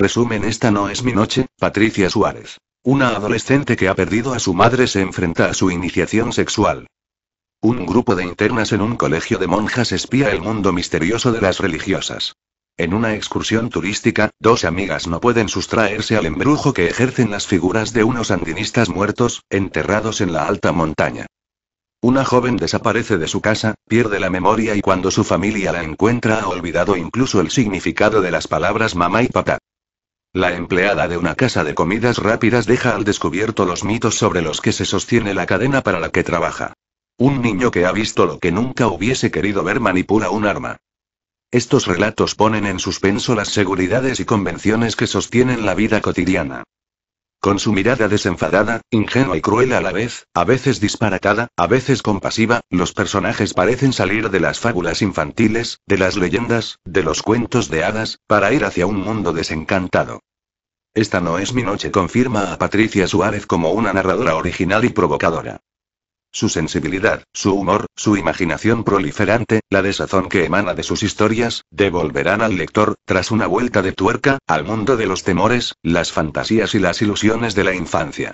Resumen Esta no es mi noche, Patricia Suárez. Una adolescente que ha perdido a su madre se enfrenta a su iniciación sexual. Un grupo de internas en un colegio de monjas espía el mundo misterioso de las religiosas. En una excursión turística, dos amigas no pueden sustraerse al embrujo que ejercen las figuras de unos andinistas muertos, enterrados en la alta montaña. Una joven desaparece de su casa, pierde la memoria y cuando su familia la encuentra ha olvidado incluso el significado de las palabras mamá y papá. La empleada de una casa de comidas rápidas deja al descubierto los mitos sobre los que se sostiene la cadena para la que trabaja. Un niño que ha visto lo que nunca hubiese querido ver manipula un arma. Estos relatos ponen en suspenso las seguridades y convenciones que sostienen la vida cotidiana. Con su mirada desenfadada, ingenua y cruel a la vez, a veces disparatada, a veces compasiva, los personajes parecen salir de las fábulas infantiles, de las leyendas, de los cuentos de hadas, para ir hacia un mundo desencantado. Esta no es mi noche, confirma a Patricia Suárez como una narradora original y provocadora. Su sensibilidad, su humor, su imaginación proliferante, la desazón que emana de sus historias, devolverán al lector, tras una vuelta de tuerca, al mundo de los temores, las fantasías y las ilusiones de la infancia.